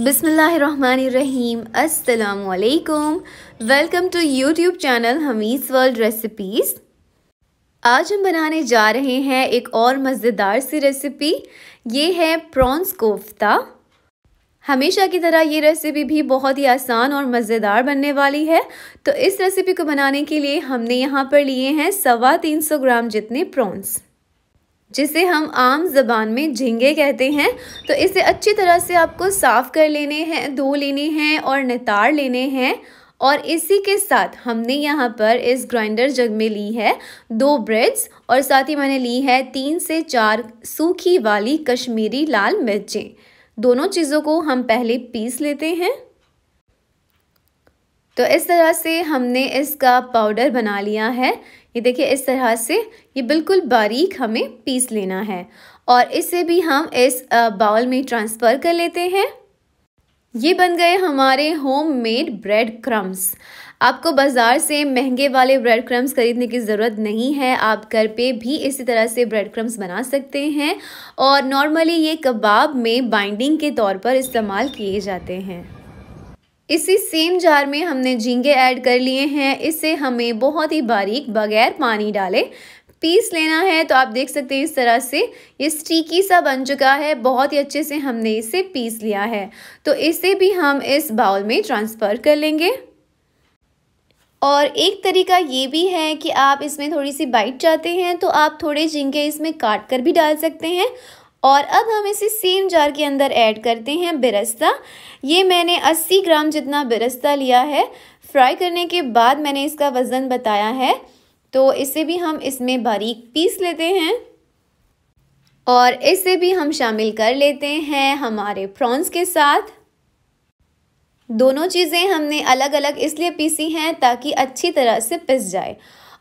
बिसमीम अल्लाम welcome to YouTube channel Hamees world recipes आज हम बनाने जा रहे हैं एक और मज़ेदार सी रेसिपी ये है प्रॉन्स कोफ्ता हमेशा की तरह ये रेसिपी भी बहुत ही आसान और मज़ेदार बनने वाली है तो इस रेसिपी को बनाने के लिए हमने यहाँ पर लिए हैं सवा तीन सौ ग्राम जितने प्रॉन्स जिसे हम आम जबान में झींगे कहते हैं तो इसे अच्छी तरह से आपको साफ़ कर लेने हैं धो लेने हैं और नितार लेने हैं और इसी के साथ हमने यहाँ पर इस ग्राइंडर जग में ली है दो ब्रेड्स और साथ ही मैंने ली है तीन से चार सूखी वाली कश्मीरी लाल मिर्चें दोनों चीज़ों को हम पहले पीस लेते हैं तो इस तरह से हमने इसका पाउडर बना लिया है ये देखिए इस तरह से ये बिल्कुल बारीक हमें पीस लेना है और इसे भी हम इस बाउल में ट्रांसफ़र कर लेते हैं ये बन गए हमारे होममेड ब्रेड क्रम्स आपको बाज़ार से महंगे वाले ब्रेड क्रम्स ख़रीदने की ज़रूरत नहीं है आप घर पे भी इसी तरह से ब्रेड क्रम्स बना सकते हैं और नॉर्मली ये कबाब में बाइंडिंग के तौर पर इस्तेमाल किए जाते हैं इसी सेम जार में हमने झींगे ऐड कर लिए हैं इसे हमें बहुत ही बारीक बगैर पानी डाले पीस लेना है तो आप देख सकते हैं इस तरह से ये स्टीकी सा बन चुका है बहुत ही अच्छे से हमने इसे पीस लिया है तो इसे भी हम इस बाउल में ट्रांसफ़र कर लेंगे और एक तरीका ये भी है कि आप इसमें थोड़ी सी बाइट चाहते हैं तो आप थोड़े झींगे इसमें काट कर भी डाल सकते हैं और अब हम इसे सेम जार के अंदर ऐड करते हैं बिरस्ता ये मैंने 80 ग्राम जितना बिरस्ता लिया है फ्राई करने के बाद मैंने इसका वज़न बताया है तो इसे भी हम इसमें बारीक पीस लेते हैं और इसे भी हम शामिल कर लेते हैं हमारे प्रॉन्स के साथ दोनों चीज़ें हमने अलग अलग इसलिए पीसी हैं ताकि अच्छी तरह से पिस जाए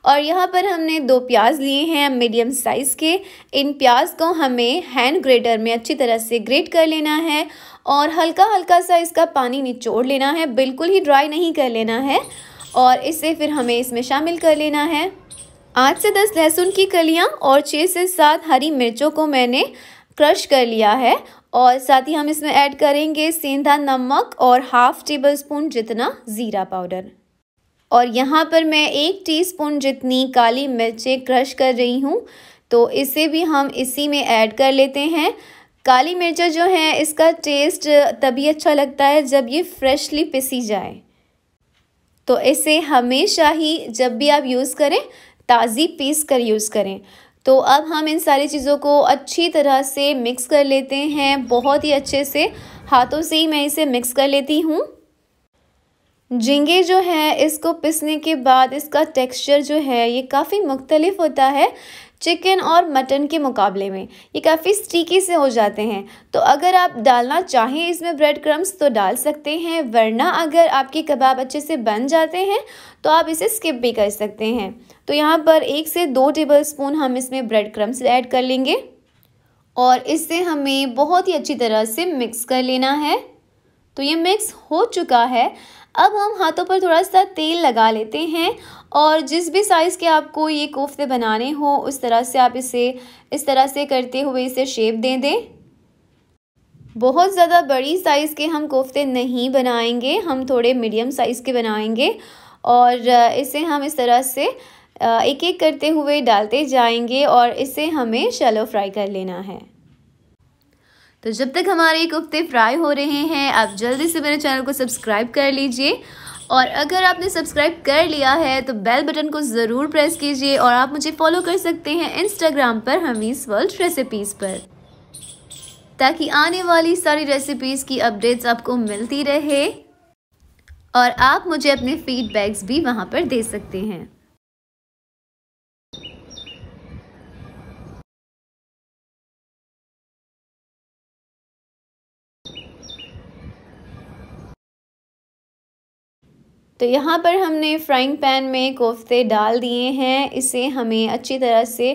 और यहाँ पर हमने दो प्याज लिए हैं मीडियम साइज़ के इन प्याज को हमें हैंड ग्रेटर में अच्छी तरह से ग्रेट कर लेना है और हल्का हल्का सा इसका पानी निचोड़ लेना है बिल्कुल ही ड्राई नहीं कर लेना है और इसे फिर हमें इसमें शामिल कर लेना है आठ से दस लहसुन की कलियाँ और छः से सात हरी मिर्चों को मैंने क्रश कर लिया है और साथ ही हम इसमें ऐड करेंगे सेंधा नमक और हाफ़ टेबल स्पून जितना ज़ीरा पाउडर और यहाँ पर मैं एक टीस्पून जितनी काली मिर्चें क्रश कर रही हूँ तो इसे भी हम इसी में ऐड कर लेते हैं काली मिर्चा जो है इसका टेस्ट तभी अच्छा लगता है जब ये फ्रेशली पिसी जाए तो इसे हमेशा ही जब भी आप यूज़ करें ताज़ी पीस कर यूज़ करें तो अब हम इन सारी चीज़ों को अच्छी तरह से मिक्स कर लेते हैं बहुत ही अच्छे से हाथों से ही मैं इसे मिक्स कर लेती हूँ झींगे जो हैं इसको पिसने के बाद इसका टेक्सचर जो है ये काफ़ी मुख्तलिफ होता है चिकन और मटन के मुकाबले में ये काफ़ी स्टीकी से हो जाते हैं तो अगर आप डालना चाहें इसमें ब्रेड क्रम्स तो डाल सकते हैं वरना अगर आपके कबाब अच्छे से बन जाते हैं तो आप इसे स्किप भी कर सकते हैं तो यहाँ पर एक से दो टेबल स्पून हम इसमें ब्रेड क्रम्स ऐड कर लेंगे और इससे हमें बहुत ही अच्छी तरह से मिक्स कर लेना है तो ये मिक्स हो चुका है अब हम हाथों पर थोड़ा सा तेल लगा लेते हैं और जिस भी साइज़ के आपको ये कोफ्ते बनाने हो उस तरह से आप इसे इस तरह से करते हुए इसे शेप दे दें बहुत ज़्यादा बड़ी साइज़ के हम कोफ्ते नहीं बनाएंगे हम थोड़े मीडियम साइज़ के बनाएंगे और इसे हम इस तरह से एक एक करते हुए डालते जाएंगे और इसे हमें शैलो फ्राई कर लेना है तो जब तक हमारे कोफ्ते फ्राई हो रहे हैं आप जल्दी से मेरे चैनल को सब्सक्राइब कर लीजिए और अगर आपने सब्सक्राइब कर लिया है तो बेल बटन को ज़रूर प्रेस कीजिए और आप मुझे फॉलो कर सकते हैं इंस्टाग्राम पर हमीस वर्ल्ड रेसिपीज़ पर ताकि आने वाली सारी रेसिपीज़ की अपडेट्स आपको मिलती रहे और आप मुझे अपने फीडबैक्स भी वहाँ पर दे सकते हैं तो यहाँ पर हमने फ्राइंग पैन में कोफ्ते डाल दिए हैं इसे हमें अच्छी तरह से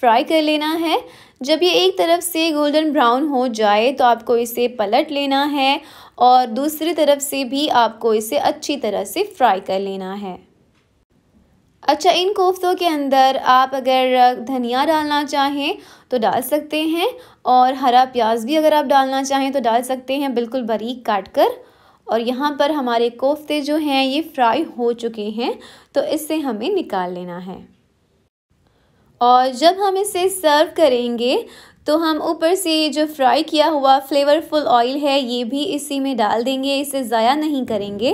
फ्राई कर लेना है जब ये एक तरफ से गोल्डन ब्राउन हो जाए तो आपको इसे पलट लेना है और दूसरी तरफ से भी आपको इसे अच्छी तरह से फ्राई कर लेना है अच्छा इन कोफ्तों के अंदर आप अगर धनिया डालना चाहें तो डाल सकते हैं और हरा प्याज भी अगर आप डालना चाहें तो डाल सकते हैं बिल्कुल बारीक काट कर और यहाँ पर हमारे कोफ्ते जो हैं ये फ्राई हो चुके हैं तो इससे हमें निकाल लेना है और जब हम इसे सर्व करेंगे तो हम ऊपर से जो फ्राई किया हुआ फ्लेवरफुल ऑयल है ये भी इसी में डाल देंगे इसे ज़ाया नहीं करेंगे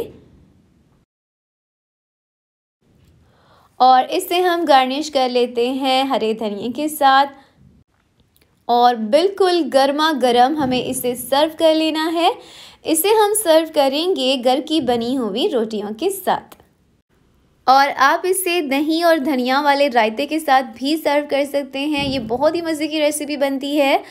और इसे हम गार्निश कर लेते हैं हरे धनिए के साथ और बिल्कुल गर्मा गर्म हमें इसे सर्व कर लेना है इसे हम सर्व करेंगे घर की बनी हुई रोटियों के साथ और आप इसे दही और धनिया वाले रायते के साथ भी सर्व कर सकते हैं ये बहुत ही मज़े की रेसिपी बनती है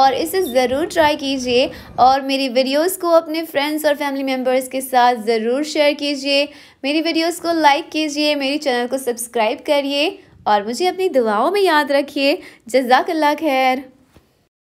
और इसे ज़रूर ट्राई कीजिए और मेरी वीडियोस को अपने फ्रेंड्स और फैमिली मेम्बर्स के साथ ज़रूर शेयर कीजिए मेरी वीडियोस को लाइक कीजिए मेरे चैनल को सब्सक्राइब करिए और मुझे अपनी दुआओं में याद रखिए जजाकल्ला खैर